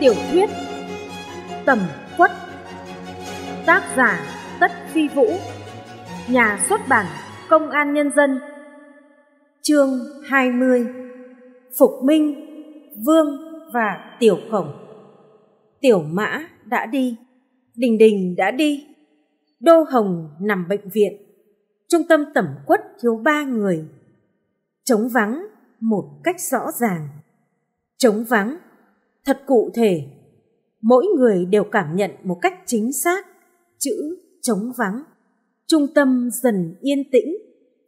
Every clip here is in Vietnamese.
Tiểu thuyết Tầm khuất Tác giả Tất Phi Vũ Nhà xuất bản Công an Nhân dân Chương 20 Phục Minh Vương và Tiểu Khổng Tiểu Mã đã đi Đình Đình đã đi Đô Hồng nằm bệnh viện trung tâm tẩm quất thiếu ba người. Trống vắng một cách rõ ràng. Trống vắng thật cụ thể. Mỗi người đều cảm nhận một cách chính xác chữ trống vắng. Trung tâm dần yên tĩnh.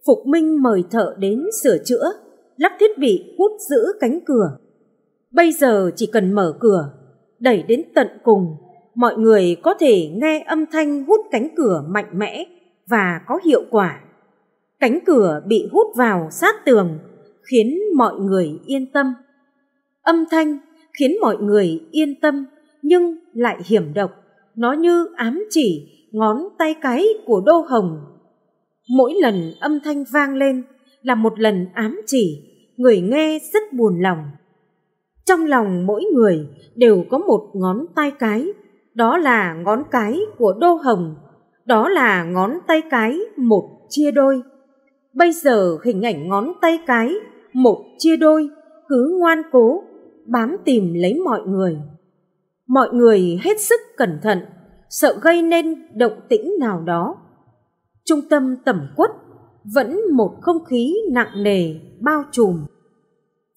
Phục Minh mời thợ đến sửa chữa, lắp thiết bị hút giữ cánh cửa. Bây giờ chỉ cần mở cửa, đẩy đến tận cùng, mọi người có thể nghe âm thanh hút cánh cửa mạnh mẽ và có hiệu quả. Cánh cửa bị hút vào sát tường khiến mọi người yên tâm. Âm thanh khiến mọi người yên tâm nhưng lại hiểm độc, nó như ám chỉ ngón tay cái của Đô Hồng. Mỗi lần âm thanh vang lên là một lần ám chỉ, người nghe rất buồn lòng. Trong lòng mỗi người đều có một ngón tay cái, đó là ngón cái của Đô Hồng đó là ngón tay cái một chia đôi. Bây giờ hình ảnh ngón tay cái một chia đôi cứ ngoan cố bám tìm lấy mọi người. Mọi người hết sức cẩn thận, sợ gây nên động tĩnh nào đó. Trung tâm tẩm quất vẫn một không khí nặng nề bao trùm.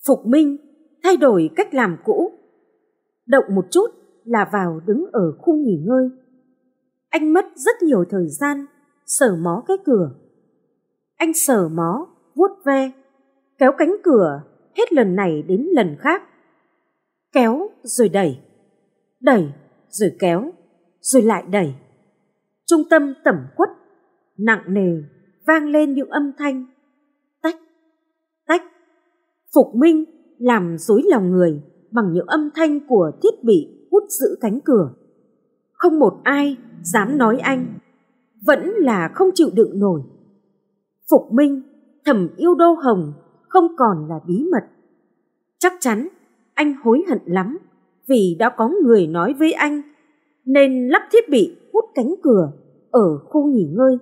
Phục Minh thay đổi cách làm cũ. Động một chút là vào đứng ở khu nghỉ ngơi anh mất rất nhiều thời gian sờ mó cái cửa. Anh sờ mó, vuốt ve, kéo cánh cửa hết lần này đến lần khác. Kéo rồi đẩy, đẩy rồi kéo, rồi lại đẩy. Trung tâm tẩm quất, nặng nề, vang lên những âm thanh. Tách, tách. Phục Minh làm dối lòng người bằng những âm thanh của thiết bị hút giữ cánh cửa. Không một ai dám nói anh vẫn là không chịu đựng nổi phục minh thầm yêu đô hồng không còn là bí mật chắc chắn anh hối hận lắm vì đã có người nói với anh nên lắp thiết bị hút cánh cửa ở khu nghỉ ngơi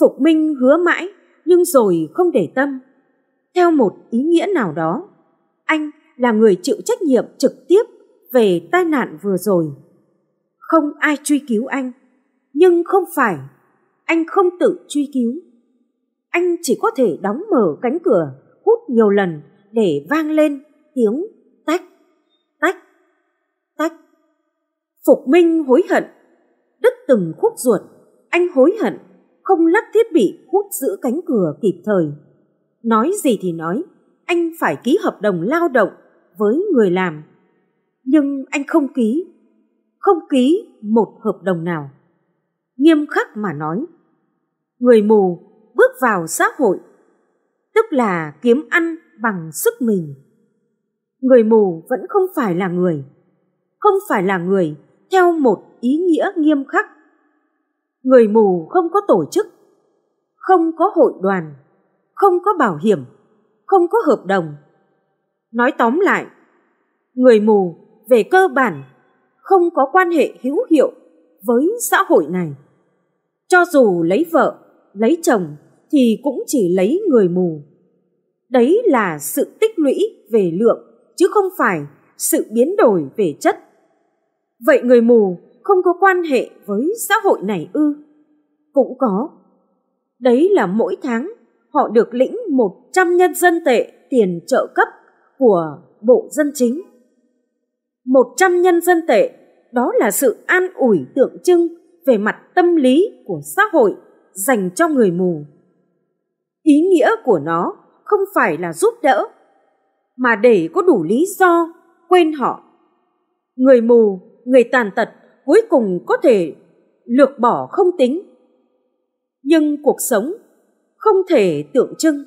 phục minh hứa mãi nhưng rồi không để tâm theo một ý nghĩa nào đó anh là người chịu trách nhiệm trực tiếp về tai nạn vừa rồi không ai truy cứu anh nhưng không phải anh không tự truy cứu anh chỉ có thể đóng mở cánh cửa hút nhiều lần để vang lên tiếng tách tách tách phục minh hối hận đứt từng khúc ruột anh hối hận không lắp thiết bị hút giữ cánh cửa kịp thời nói gì thì nói anh phải ký hợp đồng lao động với người làm nhưng anh không ký không ký một hợp đồng nào. Nghiêm khắc mà nói, người mù bước vào xã hội, tức là kiếm ăn bằng sức mình. Người mù vẫn không phải là người, không phải là người theo một ý nghĩa nghiêm khắc. Người mù không có tổ chức, không có hội đoàn, không có bảo hiểm, không có hợp đồng. Nói tóm lại, người mù về cơ bản không có quan hệ hữu hiệu với xã hội này. Cho dù lấy vợ, lấy chồng thì cũng chỉ lấy người mù. Đấy là sự tích lũy về lượng chứ không phải sự biến đổi về chất. Vậy người mù không có quan hệ với xã hội này ư? Cũng có. Đấy là mỗi tháng họ được lĩnh một trăm nhân dân tệ tiền trợ cấp của Bộ Dân Chính một trăm nhân dân tệ, đó là sự an ủi tượng trưng về mặt tâm lý của xã hội dành cho người mù. Ý nghĩa của nó không phải là giúp đỡ, mà để có đủ lý do quên họ. Người mù, người tàn tật cuối cùng có thể lược bỏ không tính. Nhưng cuộc sống không thể tượng trưng.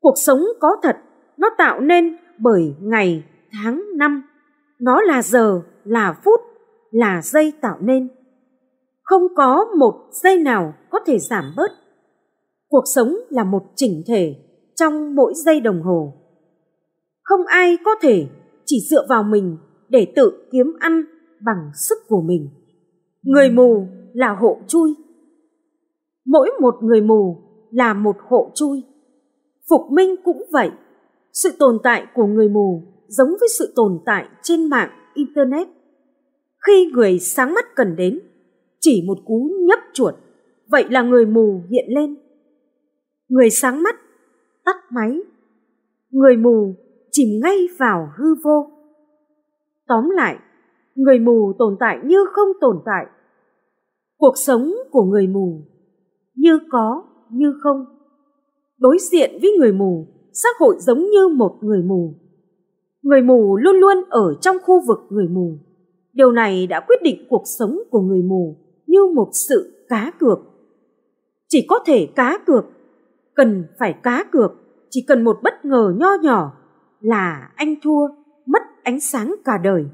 Cuộc sống có thật, nó tạo nên bởi ngày, tháng, năm nó là giờ là phút là giây tạo nên không có một giây nào có thể giảm bớt cuộc sống là một chỉnh thể trong mỗi giây đồng hồ không ai có thể chỉ dựa vào mình để tự kiếm ăn bằng sức của mình người mù là hộ chui mỗi một người mù là một hộ chui phục minh cũng vậy sự tồn tại của người mù giống với sự tồn tại trên mạng internet khi người sáng mắt cần đến chỉ một cú nhấp chuột vậy là người mù hiện lên người sáng mắt tắt máy người mù chìm ngay vào hư vô tóm lại người mù tồn tại như không tồn tại cuộc sống của người mù như có như không đối diện với người mù xã hội giống như một người mù người mù luôn luôn ở trong khu vực người mù. Điều này đã quyết định cuộc sống của người mù như một sự cá cược. Chỉ có thể cá cược, cần phải cá cược, chỉ cần một bất ngờ nho nhỏ là anh thua, mất ánh sáng cả đời.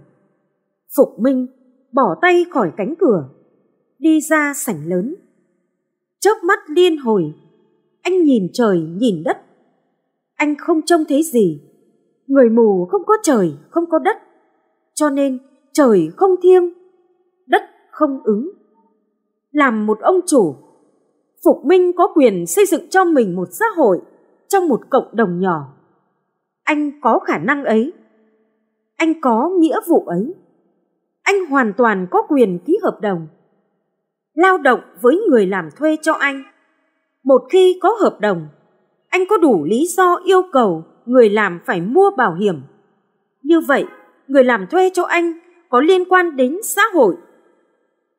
Phục Minh bỏ tay khỏi cánh cửa, đi ra sảnh lớn. Chớp mắt liên hồi, anh nhìn trời nhìn đất. Anh không trông thấy gì người mù không có trời, không có đất, cho nên trời không thiêng, đất không ứng. Làm một ông chủ, Phục Minh có quyền xây dựng cho mình một xã hội trong một cộng đồng nhỏ. Anh có khả năng ấy, anh có nghĩa vụ ấy. Anh hoàn toàn có quyền ký hợp đồng, lao động với người làm thuê cho anh. Một khi có hợp đồng, anh có đủ lý do yêu cầu người làm phải mua bảo hiểm. Như vậy, người làm thuê cho anh có liên quan đến xã hội.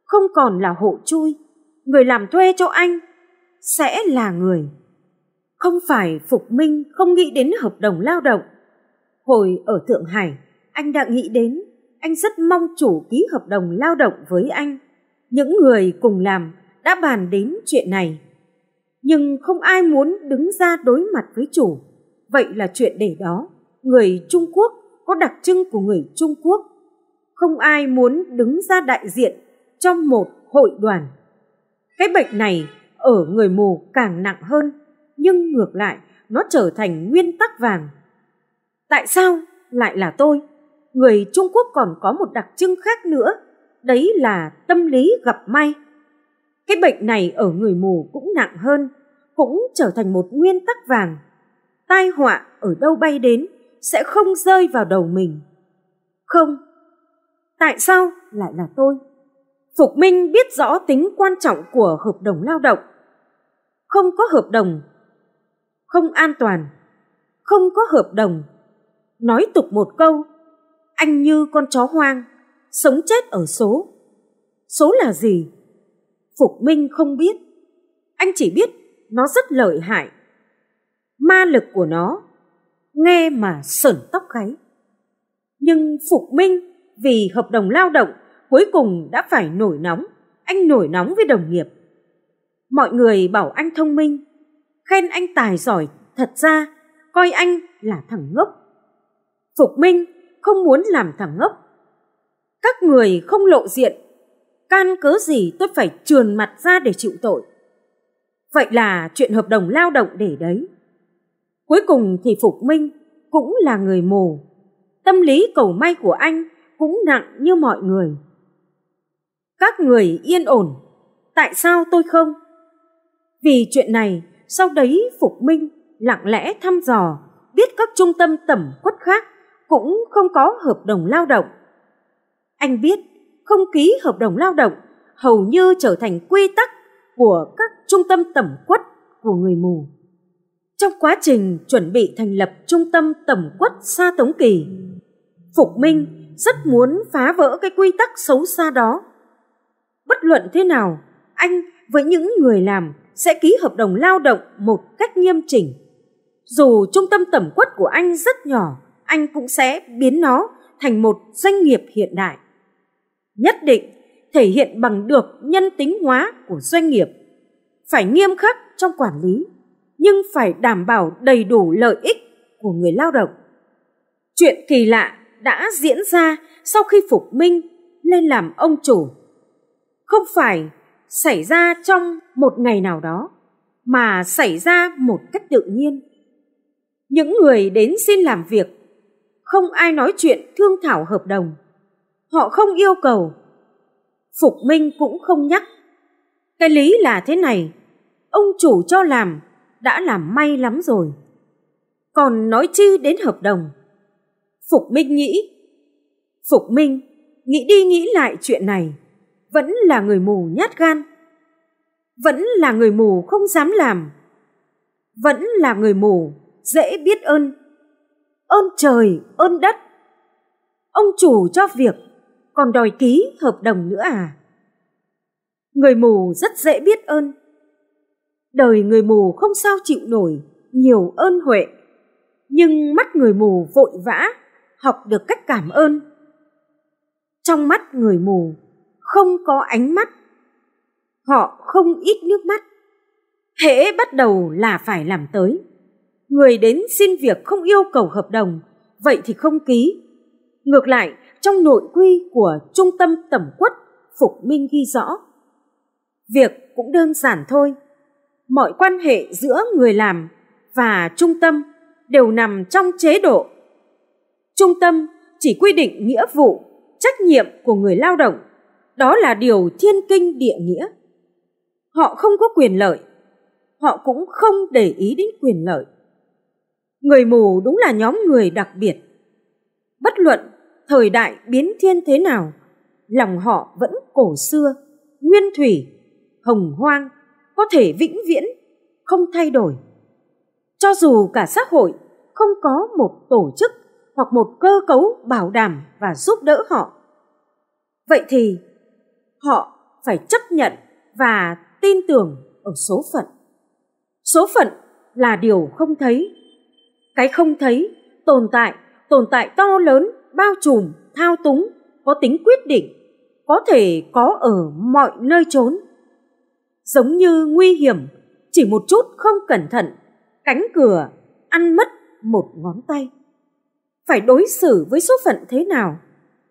Không còn là hộ chui, người làm thuê cho anh sẽ là người. Không phải Phục Minh không nghĩ đến hợp đồng lao động. Hồi ở Thượng Hải, anh đã nghĩ đến, anh rất mong chủ ký hợp đồng lao động với anh. Những người cùng làm đã bàn đến chuyện này. Nhưng không ai muốn đứng ra đối mặt với chủ vậy là chuyện để đó người trung quốc có đặc trưng của người trung quốc không ai muốn đứng ra đại diện trong một hội đoàn cái bệnh này ở người mù càng nặng hơn nhưng ngược lại nó trở thành nguyên tắc vàng tại sao lại là tôi người trung quốc còn có một đặc trưng khác nữa đấy là tâm lý gặp may cái bệnh này ở người mù cũng nặng hơn cũng trở thành một nguyên tắc vàng tai họa ở đâu bay đến sẽ không rơi vào đầu mình. Không, tại sao lại là tôi? Phục Minh biết rõ tính quan trọng của hợp đồng lao động. Không có hợp đồng, không an toàn, không có hợp đồng. Nói tục một câu, anh như con chó hoang, sống chết ở số. Số là gì? Phục Minh không biết. Anh chỉ biết nó rất lợi hại ma lực của nó nghe mà sởn tóc gáy nhưng phục minh vì hợp đồng lao động cuối cùng đã phải nổi nóng anh nổi nóng với đồng nghiệp mọi người bảo anh thông minh khen anh tài giỏi thật ra coi anh là thằng ngốc phục minh không muốn làm thằng ngốc các người không lộ diện can cớ gì tôi phải trườn mặt ra để chịu tội vậy là chuyện hợp đồng lao động để đấy Cuối cùng thì Phục Minh cũng là người mù. Tâm lý cầu may của anh cũng nặng như mọi người. Các người yên ổn, tại sao tôi không? Vì chuyện này, sau đấy Phục Minh lặng lẽ thăm dò, biết các trung tâm tầm quất khác cũng không có hợp đồng lao động. Anh biết không ký hợp đồng lao động hầu như trở thành quy tắc của các trung tâm tầm quất của người mù. Trong quá trình chuẩn bị thành lập trung tâm tổng quất xa Tống Kỳ, Phục Minh rất muốn phá vỡ cái quy tắc xấu xa đó. Bất luận thế nào, anh với những người làm sẽ ký hợp đồng lao động một cách nghiêm chỉnh. Dù trung tâm tẩm quất của anh rất nhỏ, anh cũng sẽ biến nó thành một doanh nghiệp hiện đại. Nhất định thể hiện bằng được nhân tính hóa của doanh nghiệp, phải nghiêm khắc trong quản lý nhưng phải đảm bảo đầy đủ lợi ích của người lao động. Chuyện kỳ lạ đã diễn ra sau khi Phục Minh lên làm ông chủ. Không phải xảy ra trong một ngày nào đó, mà xảy ra một cách tự nhiên. Những người đến xin làm việc, không ai nói chuyện thương thảo hợp đồng. Họ không yêu cầu. Phục Minh cũng không nhắc. Cái lý là thế này, ông chủ cho làm đã là may lắm rồi. Còn nói chi đến hợp đồng. Phục Minh nghĩ. Phục Minh, nghĩ đi nghĩ lại chuyện này, vẫn là người mù nhát gan. Vẫn là người mù không dám làm. Vẫn là người mù dễ biết ơn. Ơn trời, ơn đất. Ông chủ cho việc, còn đòi ký hợp đồng nữa à? Người mù rất dễ biết ơn đời người mù không sao chịu nổi nhiều ơn huệ nhưng mắt người mù vội vã học được cách cảm ơn trong mắt người mù không có ánh mắt họ không ít nước mắt hễ bắt đầu là phải làm tới người đến xin việc không yêu cầu hợp đồng vậy thì không ký ngược lại trong nội quy của trung tâm tẩm quất phục minh ghi rõ việc cũng đơn giản thôi mọi quan hệ giữa người làm và trung tâm đều nằm trong chế độ trung tâm chỉ quy định nghĩa vụ trách nhiệm của người lao động đó là điều thiên kinh địa nghĩa họ không có quyền lợi họ cũng không để ý đến quyền lợi người mù đúng là nhóm người đặc biệt bất luận thời đại biến thiên thế nào lòng họ vẫn cổ xưa nguyên thủy hồng hoang có thể vĩnh viễn không thay đổi cho dù cả xã hội không có một tổ chức hoặc một cơ cấu bảo đảm và giúp đỡ họ vậy thì họ phải chấp nhận và tin tưởng ở số phận số phận là điều không thấy cái không thấy tồn tại tồn tại to lớn bao trùm thao túng có tính quyết định có thể có ở mọi nơi trốn giống như nguy hiểm, chỉ một chút không cẩn thận, cánh cửa ăn mất một ngón tay. Phải đối xử với số phận thế nào?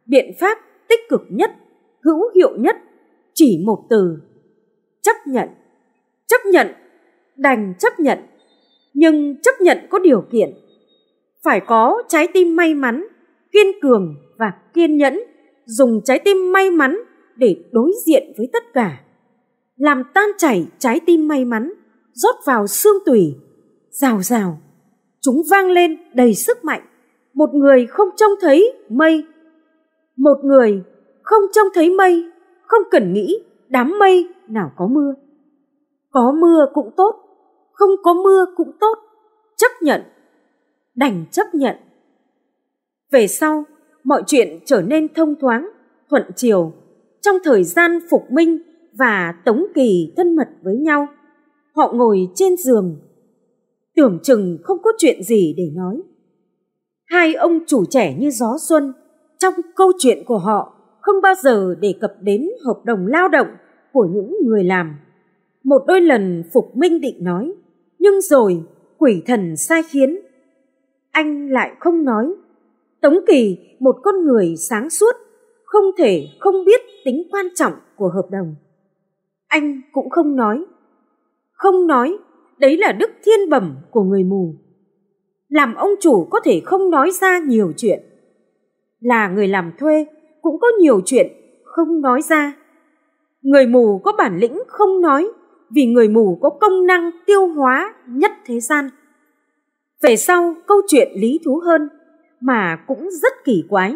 Biện pháp tích cực nhất, hữu hiệu nhất chỉ một từ, chấp nhận. Chấp nhận, đành chấp nhận, nhưng chấp nhận có điều kiện. Phải có trái tim may mắn, kiên cường và kiên nhẫn, dùng trái tim may mắn để đối diện với tất cả làm tan chảy trái tim may mắn, rót vào xương tủy, rào rào. Chúng vang lên đầy sức mạnh, một người không trông thấy mây. Một người không trông thấy mây, không cần nghĩ đám mây nào có mưa. Có mưa cũng tốt, không có mưa cũng tốt, chấp nhận, đành chấp nhận. Về sau, mọi chuyện trở nên thông thoáng, thuận chiều. Trong thời gian phục minh và Tống Kỳ thân mật với nhau. Họ ngồi trên giường, tưởng chừng không có chuyện gì để nói. Hai ông chủ trẻ như gió xuân, trong câu chuyện của họ không bao giờ đề cập đến hợp đồng lao động của những người làm. Một đôi lần Phục Minh định nói, nhưng rồi quỷ thần sai khiến. Anh lại không nói. Tống Kỳ, một con người sáng suốt, không thể không biết tính quan trọng của hợp đồng anh cũng không nói không nói đấy là đức thiên bẩm của người mù làm ông chủ có thể không nói ra nhiều chuyện là người làm thuê cũng có nhiều chuyện không nói ra người mù có bản lĩnh không nói vì người mù có công năng tiêu hóa nhất thế gian về sau câu chuyện lý thú hơn mà cũng rất kỳ quái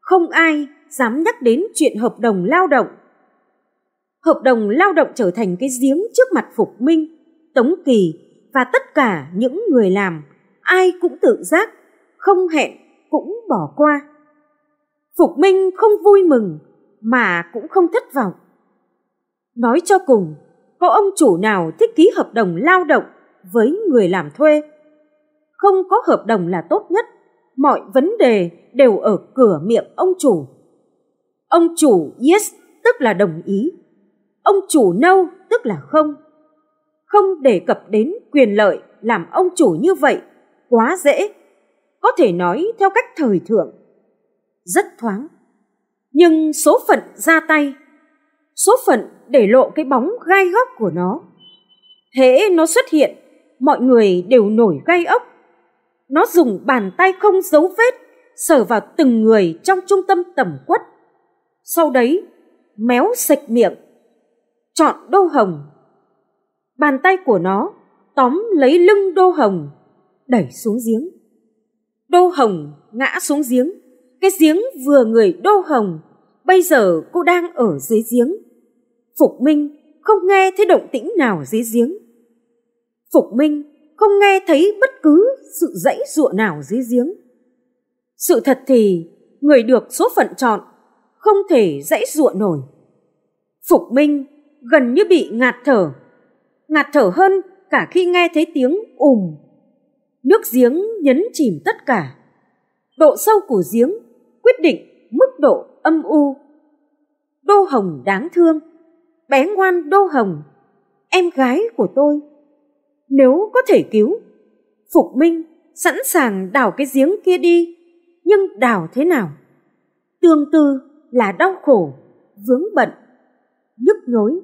không ai dám nhắc đến chuyện hợp đồng lao động hợp đồng lao động trở thành cái giếng trước mặt Phục Minh, Tống Kỳ và tất cả những người làm, ai cũng tự giác, không hẹn cũng bỏ qua. Phục Minh không vui mừng mà cũng không thất vọng. Nói cho cùng, có ông chủ nào thích ký hợp đồng lao động với người làm thuê? Không có hợp đồng là tốt nhất, mọi vấn đề đều ở cửa miệng ông chủ. Ông chủ yes tức là đồng ý ông chủ nâu tức là không. Không đề cập đến quyền lợi làm ông chủ như vậy quá dễ, có thể nói theo cách thời thượng, rất thoáng. Nhưng số phận ra tay, số phận để lộ cái bóng gai góc của nó. hễ nó xuất hiện, mọi người đều nổi gai ốc. Nó dùng bàn tay không dấu vết sờ vào từng người trong trung tâm tẩm quất. Sau đấy, méo sạch miệng chọn đô hồng bàn tay của nó tóm lấy lưng đô hồng đẩy xuống giếng đô hồng ngã xuống giếng cái giếng vừa người đô hồng bây giờ cô đang ở dưới giếng phục minh không nghe thấy động tĩnh nào dưới giếng phục minh không nghe thấy bất cứ sự dãy dụa nào dưới giếng sự thật thì người được số phận chọn không thể dãy dụa nổi phục minh gần như bị ngạt thở ngạt thở hơn cả khi nghe thấy tiếng ùm nước giếng nhấn chìm tất cả độ sâu của giếng quyết định mức độ âm u đô hồng đáng thương bé ngoan đô hồng em gái của tôi nếu có thể cứu phục minh sẵn sàng đào cái giếng kia đi nhưng đào thế nào tương tư là đau khổ vướng bận nhức nhối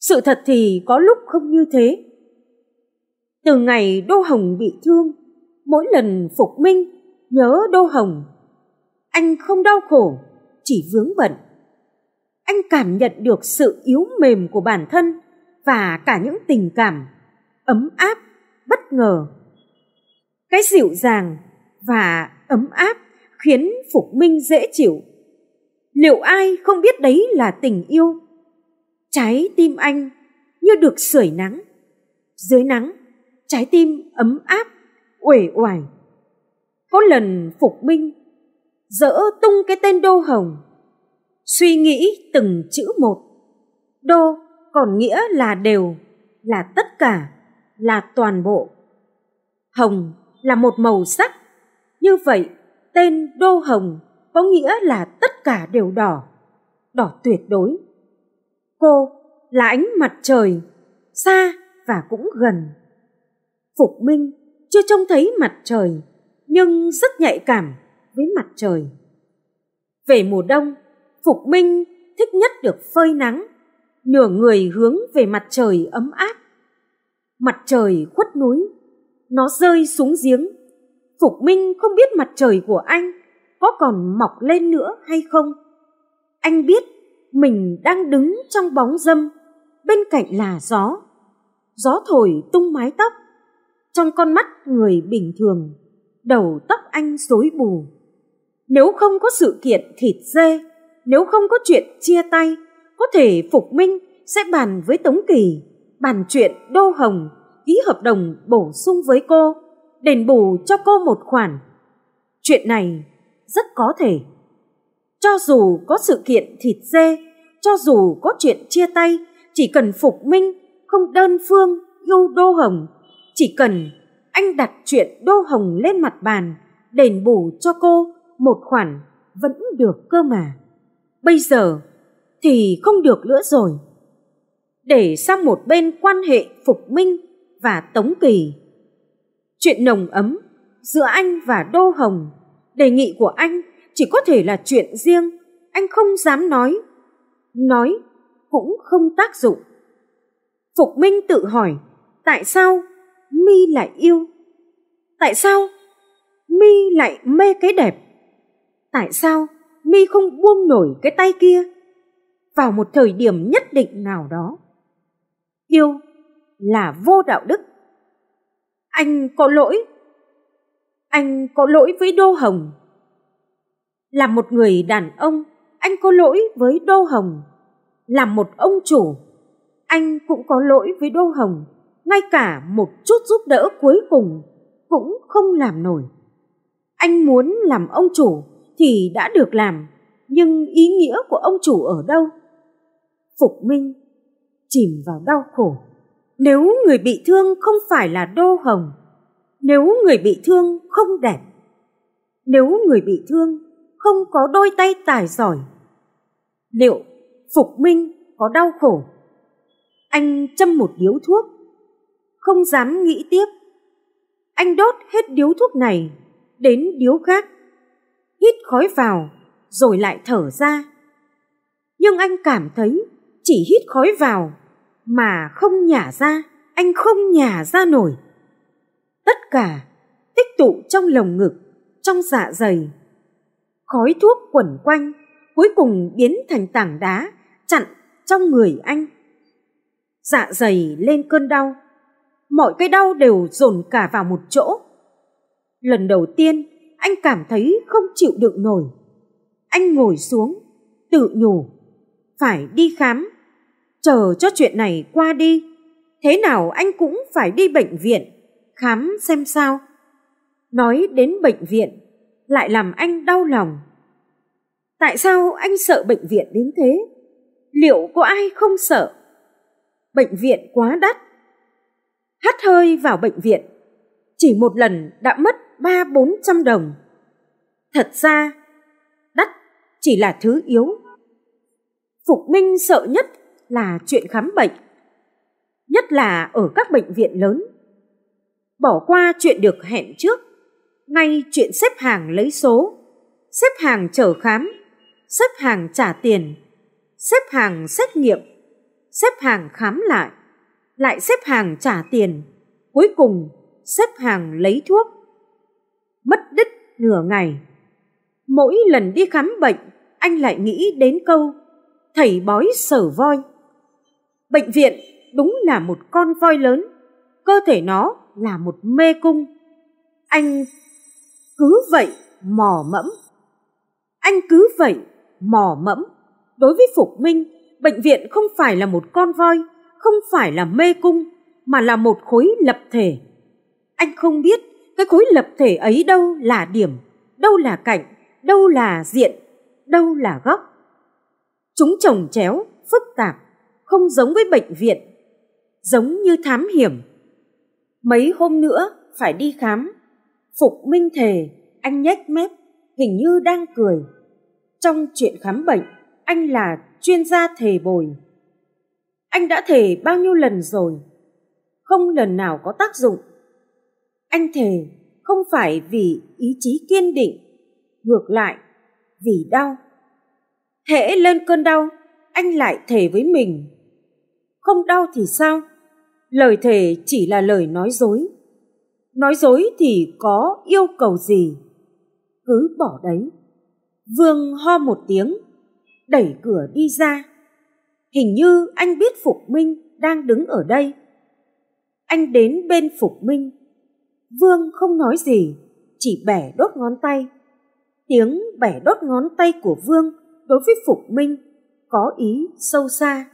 sự thật thì có lúc không như thế. Từ ngày Đô Hồng bị thương, mỗi lần Phục Minh nhớ Đô Hồng, anh không đau khổ, chỉ vướng bận. Anh cảm nhận được sự yếu mềm của bản thân và cả những tình cảm ấm áp, bất ngờ. Cái dịu dàng và ấm áp khiến Phục Minh dễ chịu. Liệu ai không biết đấy là tình yêu? trái tim anh như được sưởi nắng dưới nắng trái tim ấm áp uể oải có lần phục binh dỡ tung cái tên đô hồng suy nghĩ từng chữ một đô còn nghĩa là đều là tất cả là toàn bộ hồng là một màu sắc như vậy tên đô hồng có nghĩa là tất cả đều đỏ đỏ tuyệt đối cô là ánh mặt trời xa và cũng gần phục minh chưa trông thấy mặt trời nhưng rất nhạy cảm với mặt trời về mùa đông phục minh thích nhất được phơi nắng nửa người hướng về mặt trời ấm áp mặt trời khuất núi nó rơi xuống giếng phục minh không biết mặt trời của anh có còn mọc lên nữa hay không anh biết mình đang đứng trong bóng dâm, bên cạnh là gió. Gió thổi tung mái tóc, trong con mắt người bình thường, đầu tóc anh rối bù. Nếu không có sự kiện thịt dê, nếu không có chuyện chia tay, có thể Phục Minh sẽ bàn với Tống Kỳ, bàn chuyện Đô Hồng ký hợp đồng bổ sung với cô, đền bù cho cô một khoản. Chuyện này rất có thể cho dù có sự kiện thịt dê, cho dù có chuyện chia tay, chỉ cần Phục Minh không đơn phương yêu Đô Hồng, chỉ cần anh đặt chuyện Đô Hồng lên mặt bàn, đền bù cho cô một khoản vẫn được cơ mà. Bây giờ thì không được nữa rồi. Để sang một bên quan hệ Phục Minh và Tống Kỳ. Chuyện nồng ấm giữa anh và Đô Hồng, đề nghị của anh chỉ có thể là chuyện riêng, anh không dám nói. Nói cũng không tác dụng. Phục Minh tự hỏi, tại sao Mi lại yêu? Tại sao Mi lại mê cái đẹp? Tại sao Mi không buông nổi cái tay kia? Vào một thời điểm nhất định nào đó. Yêu là vô đạo đức. Anh có lỗi. Anh có lỗi với Đô Hồng. Là một người đàn ông, anh có lỗi với Đô Hồng. Là một ông chủ, anh cũng có lỗi với Đô Hồng. Ngay cả một chút giúp đỡ cuối cùng cũng không làm nổi. Anh muốn làm ông chủ thì đã được làm, nhưng ý nghĩa của ông chủ ở đâu? Phục Minh chìm vào đau khổ. Nếu người bị thương không phải là Đô Hồng, nếu người bị thương không đẹp, nếu người bị thương không có đôi tay tài giỏi liệu phục minh có đau khổ anh châm một điếu thuốc không dám nghĩ tiếp anh đốt hết điếu thuốc này đến điếu khác hít khói vào rồi lại thở ra nhưng anh cảm thấy chỉ hít khói vào mà không nhả ra anh không nhả ra nổi tất cả tích tụ trong lồng ngực trong dạ dày khói thuốc quẩn quanh, cuối cùng biến thành tảng đá chặn trong người anh. Dạ dày lên cơn đau, mọi cái đau đều dồn cả vào một chỗ. Lần đầu tiên, anh cảm thấy không chịu đựng nổi. Anh ngồi xuống, tự nhủ, phải đi khám, chờ cho chuyện này qua đi. Thế nào anh cũng phải đi bệnh viện, khám xem sao. Nói đến bệnh viện, lại làm anh đau lòng. Tại sao anh sợ bệnh viện đến thế? Liệu có ai không sợ? Bệnh viện quá đắt. Hắt hơi vào bệnh viện, chỉ một lần đã mất ba bốn trăm đồng. Thật ra, đắt chỉ là thứ yếu. Phục Minh sợ nhất là chuyện khám bệnh, nhất là ở các bệnh viện lớn. Bỏ qua chuyện được hẹn trước ngay chuyện xếp hàng lấy số, xếp hàng chờ khám, xếp hàng trả tiền, xếp hàng xét nghiệm, xếp hàng khám lại, lại xếp hàng trả tiền, cuối cùng xếp hàng lấy thuốc. Mất đứt nửa ngày. Mỗi lần đi khám bệnh, anh lại nghĩ đến câu thầy bói sở voi. Bệnh viện đúng là một con voi lớn, cơ thể nó là một mê cung. Anh cứ vậy mò mẫm anh cứ vậy mò mẫm đối với phục minh bệnh viện không phải là một con voi không phải là mê cung mà là một khối lập thể anh không biết cái khối lập thể ấy đâu là điểm đâu là cạnh đâu là diện đâu là góc chúng trồng chéo phức tạp không giống với bệnh viện giống như thám hiểm mấy hôm nữa phải đi khám Phục Minh thề, anh nhếch mép, hình như đang cười. Trong chuyện khám bệnh, anh là chuyên gia thề bồi. Anh đã thề bao nhiêu lần rồi, không lần nào có tác dụng. Anh thề không phải vì ý chí kiên định, ngược lại vì đau. Hễ lên cơn đau, anh lại thề với mình. Không đau thì sao? Lời thề chỉ là lời nói dối nói dối thì có yêu cầu gì cứ bỏ đấy vương ho một tiếng đẩy cửa đi ra hình như anh biết phục minh đang đứng ở đây anh đến bên phục minh vương không nói gì chỉ bẻ đốt ngón tay tiếng bẻ đốt ngón tay của vương đối với phục minh có ý sâu xa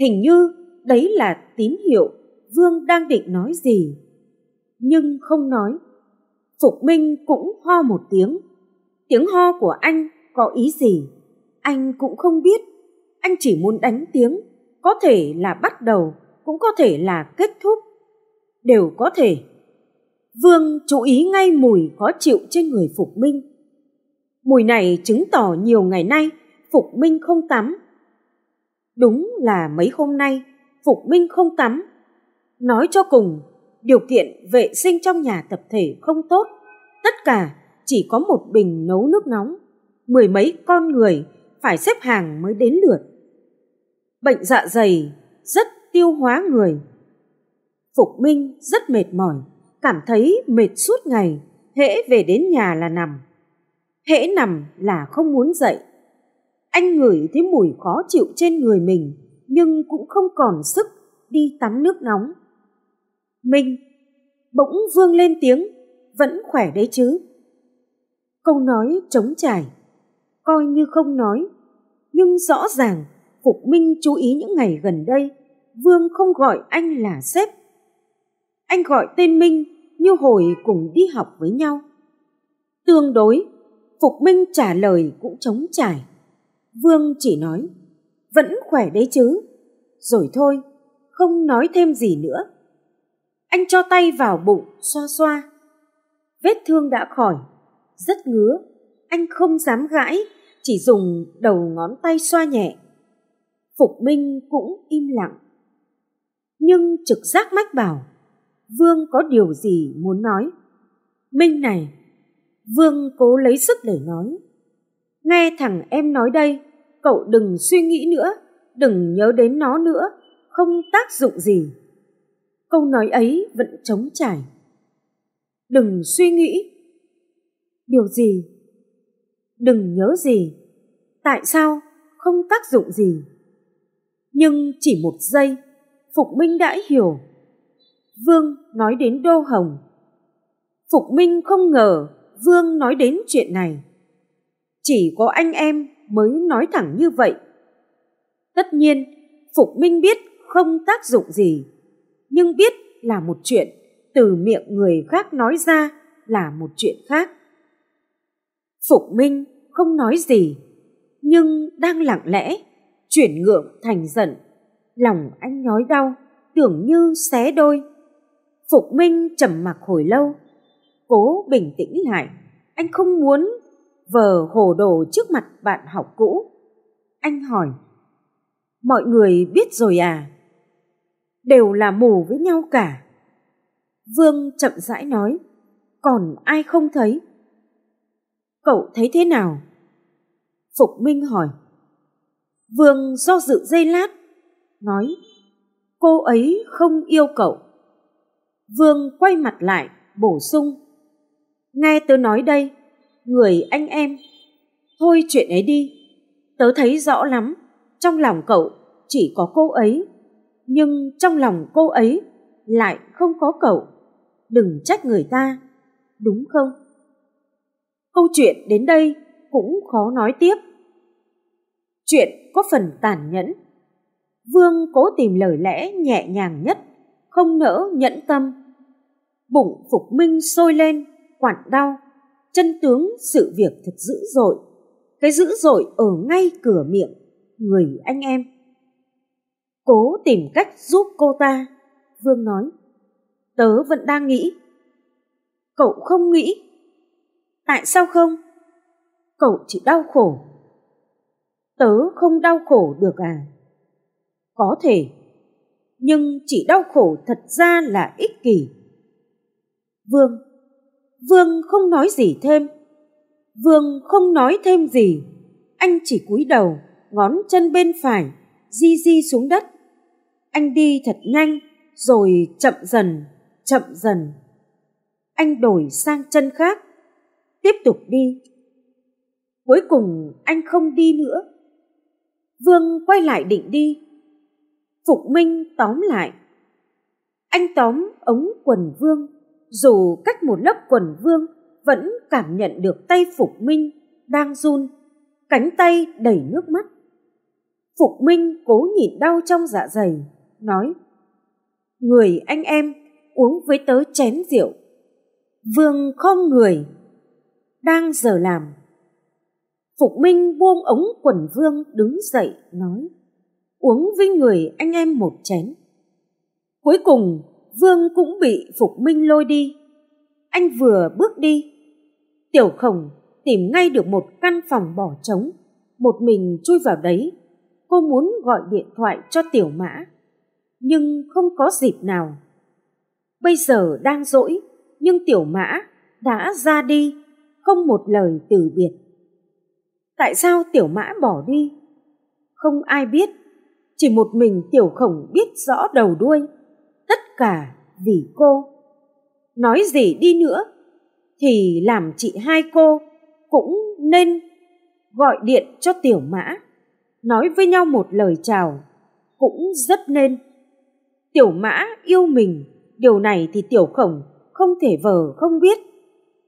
hình như đấy là tín hiệu vương đang định nói gì nhưng không nói. Phục Minh cũng ho một tiếng. Tiếng ho của anh có ý gì? Anh cũng không biết. Anh chỉ muốn đánh tiếng, có thể là bắt đầu, cũng có thể là kết thúc. Đều có thể. Vương chú ý ngay mùi khó chịu trên người Phục Minh. Mùi này chứng tỏ nhiều ngày nay Phục Minh không tắm. Đúng là mấy hôm nay Phục Minh không tắm. Nói cho cùng điều kiện vệ sinh trong nhà tập thể không tốt, tất cả chỉ có một bình nấu nước nóng, mười mấy con người phải xếp hàng mới đến lượt. Bệnh dạ dày rất tiêu hóa người. Phục Minh rất mệt mỏi, cảm thấy mệt suốt ngày, hễ về đến nhà là nằm. Hễ nằm là không muốn dậy. Anh ngửi thấy mùi khó chịu trên người mình, nhưng cũng không còn sức đi tắm nước nóng. Minh, bỗng vương lên tiếng, vẫn khỏe đấy chứ. Câu nói trống trải, coi như không nói, nhưng rõ ràng Phục Minh chú ý những ngày gần đây, Vương không gọi anh là sếp. Anh gọi tên Minh như hồi cùng đi học với nhau. Tương đối, Phục Minh trả lời cũng trống trải. Vương chỉ nói, vẫn khỏe đấy chứ. Rồi thôi, không nói thêm gì nữa. Anh cho tay vào bụng xoa xoa. Vết thương đã khỏi, rất ngứa. Anh không dám gãi, chỉ dùng đầu ngón tay xoa nhẹ. Phục Minh cũng im lặng. Nhưng trực giác mách bảo, Vương có điều gì muốn nói. Minh này, Vương cố lấy sức để nói. Nghe thằng em nói đây, cậu đừng suy nghĩ nữa, đừng nhớ đến nó nữa, không tác dụng gì câu nói ấy vẫn trống trải đừng suy nghĩ điều gì đừng nhớ gì tại sao không tác dụng gì nhưng chỉ một giây phục minh đã hiểu vương nói đến đô hồng phục minh không ngờ vương nói đến chuyện này chỉ có anh em mới nói thẳng như vậy tất nhiên phục minh biết không tác dụng gì nhưng biết là một chuyện từ miệng người khác nói ra là một chuyện khác phục minh không nói gì nhưng đang lặng lẽ chuyển ngượng thành giận lòng anh nhói đau tưởng như xé đôi phục minh trầm mặc hồi lâu cố bình tĩnh lại anh không muốn vờ hồ đồ trước mặt bạn học cũ anh hỏi mọi người biết rồi à đều là mù với nhau cả. Vương chậm rãi nói, còn ai không thấy? Cậu thấy thế nào? Phục Minh hỏi. Vương do dự dây lát, nói, cô ấy không yêu cậu. Vương quay mặt lại, bổ sung. Nghe tớ nói đây, người anh em, thôi chuyện ấy đi, tớ thấy rõ lắm, trong lòng cậu chỉ có cô ấy nhưng trong lòng cô ấy lại không có cậu đừng trách người ta đúng không câu chuyện đến đây cũng khó nói tiếp chuyện có phần tàn nhẫn vương cố tìm lời lẽ nhẹ nhàng nhất không nỡ nhẫn tâm bụng phục minh sôi lên quặn đau chân tướng sự việc thật dữ dội cái dữ dội ở ngay cửa miệng người anh em cố tìm cách giúp cô ta. Vương nói, tớ vẫn đang nghĩ. Cậu không nghĩ. Tại sao không? Cậu chỉ đau khổ. Tớ không đau khổ được à? Có thể, nhưng chỉ đau khổ thật ra là ích kỷ. Vương, Vương không nói gì thêm. Vương không nói thêm gì. Anh chỉ cúi đầu, ngón chân bên phải, di di xuống đất anh đi thật nhanh, rồi chậm dần, chậm dần. Anh đổi sang chân khác, tiếp tục đi. Cuối cùng anh không đi nữa. Vương quay lại định đi. Phục Minh tóm lại. Anh tóm ống quần Vương, dù cách một lớp quần Vương vẫn cảm nhận được tay Phục Minh đang run, cánh tay đầy nước mắt. Phục Minh cố nhịn đau trong dạ dày, nói Người anh em uống với tớ chén rượu Vương khom người Đang giờ làm Phục Minh buông ống quần vương đứng dậy nói Uống với người anh em một chén Cuối cùng vương cũng bị Phục Minh lôi đi Anh vừa bước đi Tiểu khổng tìm ngay được một căn phòng bỏ trống một mình chui vào đấy cô muốn gọi điện thoại cho tiểu mã nhưng không có dịp nào. Bây giờ đang dỗi, nhưng tiểu mã đã ra đi, không một lời từ biệt. Tại sao tiểu mã bỏ đi? Không ai biết, chỉ một mình tiểu khổng biết rõ đầu đuôi, tất cả vì cô. Nói gì đi nữa, thì làm chị hai cô cũng nên gọi điện cho tiểu mã, nói với nhau một lời chào cũng rất nên. Tiểu mã yêu mình, điều này thì tiểu khổng không thể vờ không biết.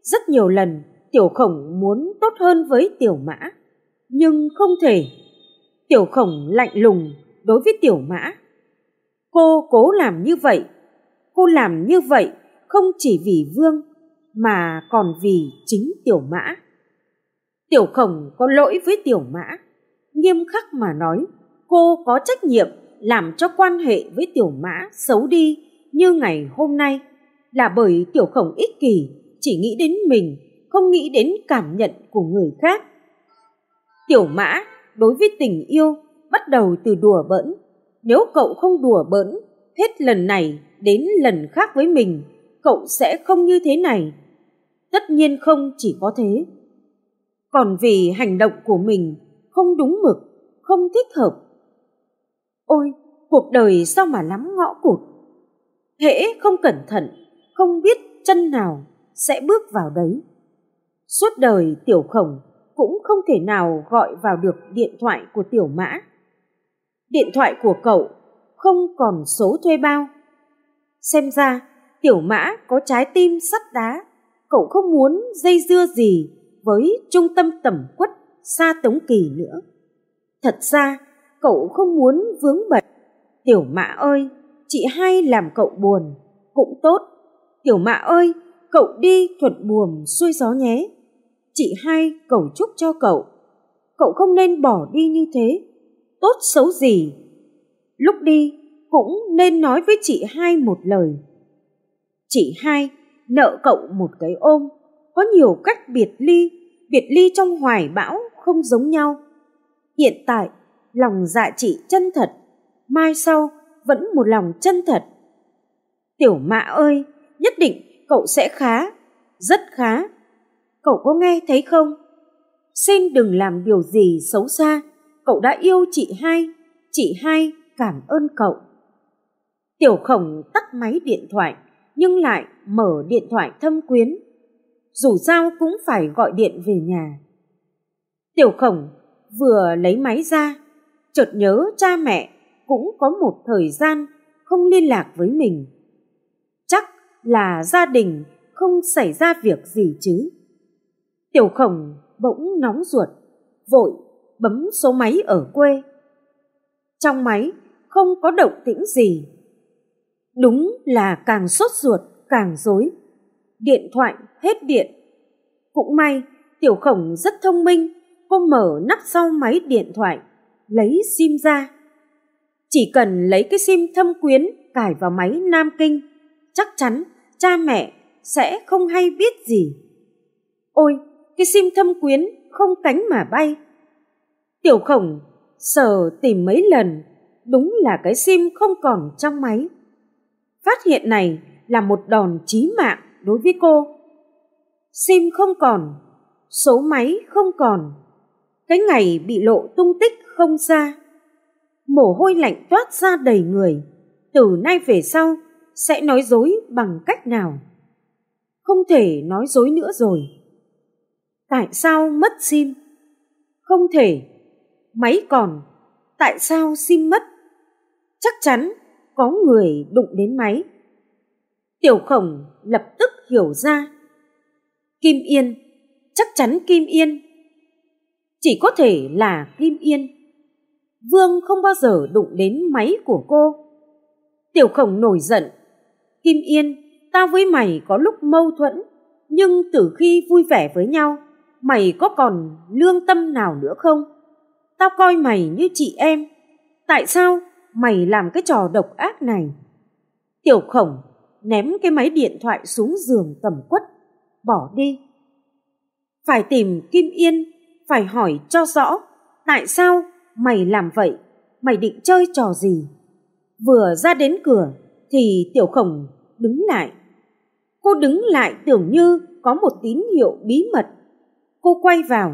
Rất nhiều lần tiểu khổng muốn tốt hơn với tiểu mã, nhưng không thể. Tiểu khổng lạnh lùng đối với tiểu mã. Cô cố làm như vậy, cô làm như vậy không chỉ vì vương mà còn vì chính tiểu mã. Tiểu khổng có lỗi với tiểu mã, nghiêm khắc mà nói cô có trách nhiệm làm cho quan hệ với tiểu mã xấu đi như ngày hôm nay là bởi tiểu khổng ích kỷ chỉ nghĩ đến mình không nghĩ đến cảm nhận của người khác tiểu mã đối với tình yêu bắt đầu từ đùa bỡn nếu cậu không đùa bỡn hết lần này đến lần khác với mình cậu sẽ không như thế này tất nhiên không chỉ có thế còn vì hành động của mình không đúng mực không thích hợp Ôi, cuộc đời sao mà lắm ngõ cụt. Hễ không cẩn thận, không biết chân nào sẽ bước vào đấy. Suốt đời tiểu khổng cũng không thể nào gọi vào được điện thoại của tiểu mã. Điện thoại của cậu không còn số thuê bao. Xem ra tiểu mã có trái tim sắt đá, cậu không muốn dây dưa gì với trung tâm tẩm quất xa tống kỳ nữa. Thật ra cậu không muốn vướng bận, Tiểu mã ơi, chị hai làm cậu buồn, cũng tốt. Tiểu mã ơi, cậu đi thuận buồm xuôi gió nhé. Chị hai cầu chúc cho cậu. Cậu không nên bỏ đi như thế, tốt xấu gì. Lúc đi cũng nên nói với chị hai một lời. Chị hai nợ cậu một cái ôm, có nhiều cách biệt ly, biệt ly trong hoài bão không giống nhau. Hiện tại lòng dạ chị chân thật, mai sau vẫn một lòng chân thật. Tiểu mã ơi, nhất định cậu sẽ khá, rất khá. Cậu có nghe thấy không? Xin đừng làm điều gì xấu xa, cậu đã yêu chị hai, chị hai cảm ơn cậu. Tiểu khổng tắt máy điện thoại nhưng lại mở điện thoại thâm quyến. Dù sao cũng phải gọi điện về nhà. Tiểu khổng vừa lấy máy ra chợt nhớ cha mẹ cũng có một thời gian không liên lạc với mình chắc là gia đình không xảy ra việc gì chứ tiểu khổng bỗng nóng ruột vội bấm số máy ở quê trong máy không có động tĩnh gì đúng là càng sốt ruột càng rối điện thoại hết điện cũng may tiểu khổng rất thông minh cô mở nắp sau máy điện thoại lấy sim ra chỉ cần lấy cái sim thâm quyến cài vào máy nam kinh chắc chắn cha mẹ sẽ không hay biết gì ôi cái sim thâm quyến không cánh mà bay tiểu khổng sờ tìm mấy lần đúng là cái sim không còn trong máy phát hiện này là một đòn chí mạng đối với cô sim không còn số máy không còn cái ngày bị lộ tung tích không ra. Mồ hôi lạnh toát ra đầy người, từ nay về sau sẽ nói dối bằng cách nào? Không thể nói dối nữa rồi. Tại sao mất sim? Không thể. Máy còn, tại sao sim mất? Chắc chắn có người đụng đến máy. Tiểu khổng lập tức hiểu ra. Kim Yên, chắc chắn Kim Yên. Chỉ có thể là Kim Yên. Vương không bao giờ đụng đến máy của cô. Tiểu khổng nổi giận. Kim Yên, tao với mày có lúc mâu thuẫn, nhưng từ khi vui vẻ với nhau, mày có còn lương tâm nào nữa không? Tao coi mày như chị em. Tại sao mày làm cái trò độc ác này? Tiểu khổng ném cái máy điện thoại xuống giường tầm quất, bỏ đi. Phải tìm Kim Yên, phải hỏi cho rõ tại sao mày làm vậy, mày định chơi trò gì? Vừa ra đến cửa thì tiểu khổng đứng lại. Cô đứng lại tưởng như có một tín hiệu bí mật. Cô quay vào,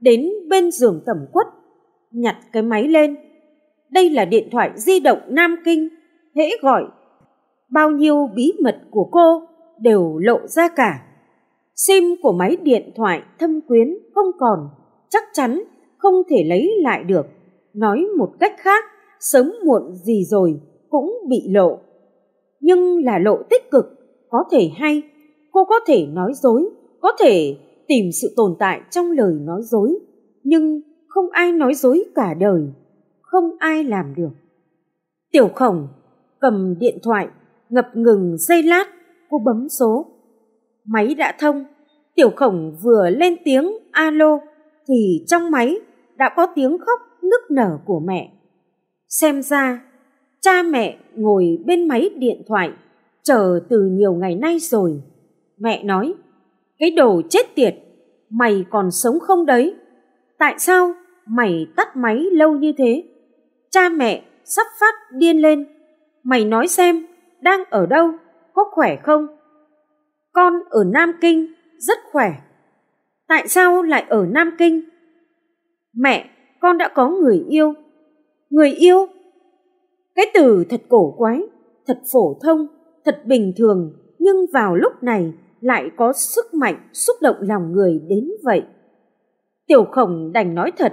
đến bên giường tẩm quất, nhặt cái máy lên. Đây là điện thoại di động Nam Kinh, hễ gọi. Bao nhiêu bí mật của cô đều lộ ra cả. Sim của máy điện thoại thâm quyến không còn, chắc chắn không thể lấy lại được nói một cách khác sớm muộn gì rồi cũng bị lộ nhưng là lộ tích cực có thể hay cô có thể nói dối có thể tìm sự tồn tại trong lời nói dối nhưng không ai nói dối cả đời không ai làm được tiểu khổng cầm điện thoại ngập ngừng giây lát cô bấm số máy đã thông tiểu khổng vừa lên tiếng alo thì trong máy đã có tiếng khóc nức nở của mẹ. Xem ra, cha mẹ ngồi bên máy điện thoại chờ từ nhiều ngày nay rồi. Mẹ nói, cái đồ chết tiệt, mày còn sống không đấy? Tại sao mày tắt máy lâu như thế? Cha mẹ sắp phát điên lên. Mày nói xem, đang ở đâu, có khỏe không? Con ở Nam Kinh, rất khỏe. Tại sao lại ở Nam Kinh? Mẹ, con đã có người yêu. Người yêu? Cái từ thật cổ quái, thật phổ thông, thật bình thường, nhưng vào lúc này lại có sức mạnh xúc động lòng người đến vậy. Tiểu khổng đành nói thật,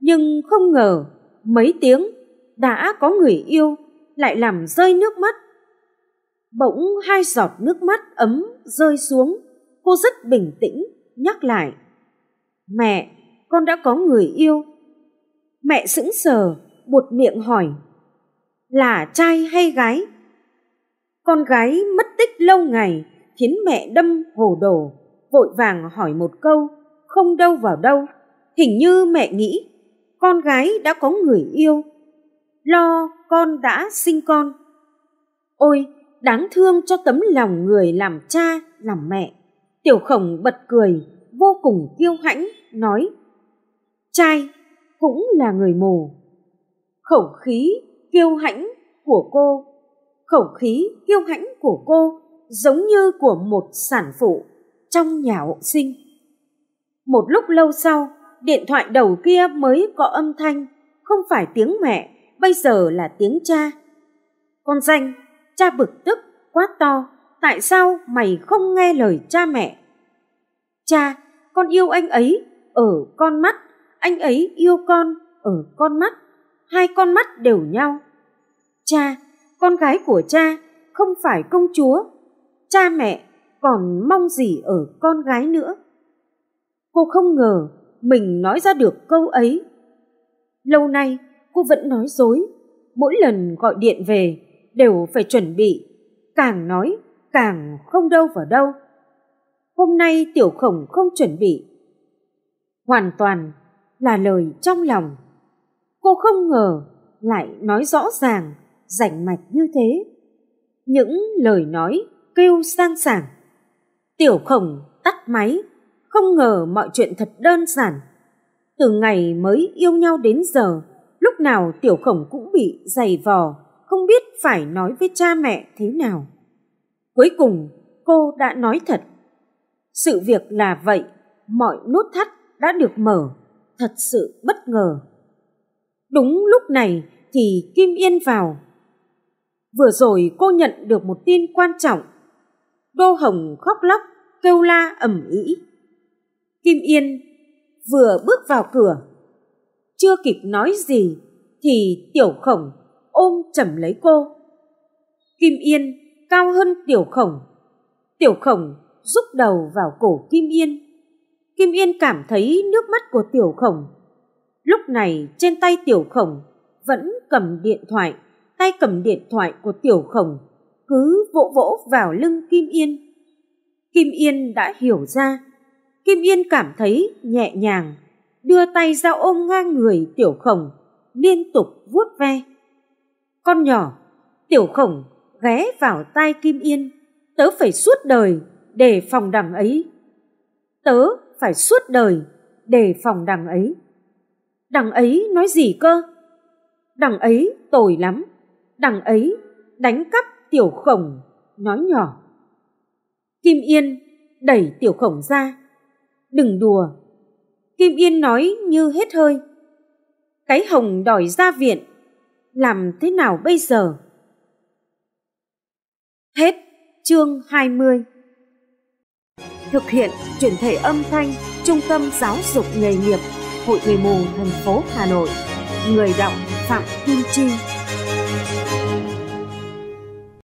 nhưng không ngờ mấy tiếng đã có người yêu lại làm rơi nước mắt. Bỗng hai giọt nước mắt ấm rơi xuống, cô rất bình tĩnh nhắc lại. Mẹ, con đã có người yêu mẹ sững sờ buột miệng hỏi là trai hay gái con gái mất tích lâu ngày khiến mẹ đâm hồ đồ vội vàng hỏi một câu không đâu vào đâu hình như mẹ nghĩ con gái đã có người yêu lo con đã sinh con ôi đáng thương cho tấm lòng người làm cha làm mẹ tiểu khổng bật cười vô cùng kiêu hãnh nói trai cũng là người mù khẩu khí kiêu hãnh của cô khẩu khí kiêu hãnh của cô giống như của một sản phụ trong nhà hộ sinh một lúc lâu sau điện thoại đầu kia mới có âm thanh không phải tiếng mẹ bây giờ là tiếng cha con danh cha bực tức quát to tại sao mày không nghe lời cha mẹ cha con yêu anh ấy ở con mắt anh ấy yêu con ở con mắt hai con mắt đều nhau cha con gái của cha không phải công chúa cha mẹ còn mong gì ở con gái nữa cô không ngờ mình nói ra được câu ấy lâu nay cô vẫn nói dối mỗi lần gọi điện về đều phải chuẩn bị càng nói càng không đâu vào đâu hôm nay tiểu khổng không chuẩn bị hoàn toàn là lời trong lòng. Cô không ngờ lại nói rõ ràng, rảnh mạch như thế. Những lời nói kêu sang sảng. Tiểu khổng tắt máy, không ngờ mọi chuyện thật đơn giản. Từ ngày mới yêu nhau đến giờ, lúc nào tiểu khổng cũng bị dày vò, không biết phải nói với cha mẹ thế nào. Cuối cùng, cô đã nói thật. Sự việc là vậy, mọi nút thắt đã được mở thật sự bất ngờ. Đúng lúc này thì Kim Yên vào. Vừa rồi cô nhận được một tin quan trọng. Đô Hồng khóc lóc, kêu la ầm ĩ. Kim Yên vừa bước vào cửa, chưa kịp nói gì thì Tiểu Khổng ôm chầm lấy cô. Kim Yên cao hơn Tiểu Khổng. Tiểu Khổng rúc đầu vào cổ Kim Yên. Kim Yên cảm thấy nước mắt của Tiểu Khổng. Lúc này trên tay Tiểu Khổng vẫn cầm điện thoại, tay cầm điện thoại của Tiểu Khổng cứ vỗ vỗ vào lưng Kim Yên. Kim Yên đã hiểu ra. Kim Yên cảm thấy nhẹ nhàng, đưa tay ra ôm ngang người Tiểu Khổng, liên tục vuốt ve. Con nhỏ, Tiểu Khổng ghé vào tai Kim Yên, tớ phải suốt đời để phòng đằng ấy. Tớ phải suốt đời đề phòng đằng ấy. Đằng ấy nói gì cơ? Đằng ấy tồi lắm, đằng ấy đánh cắp tiểu khổng, nói nhỏ. Kim Yên đẩy tiểu khổng ra. Đừng đùa. Kim Yên nói như hết hơi. Cái hồng đòi ra viện, làm thế nào bây giờ? Hết chương 20 thực hiện chuyển thể âm thanh Trung tâm Giáo dục Nghề nghiệp Hội Người Mù thành phố Hà Nội. Người đọc Phạm Kim Chi.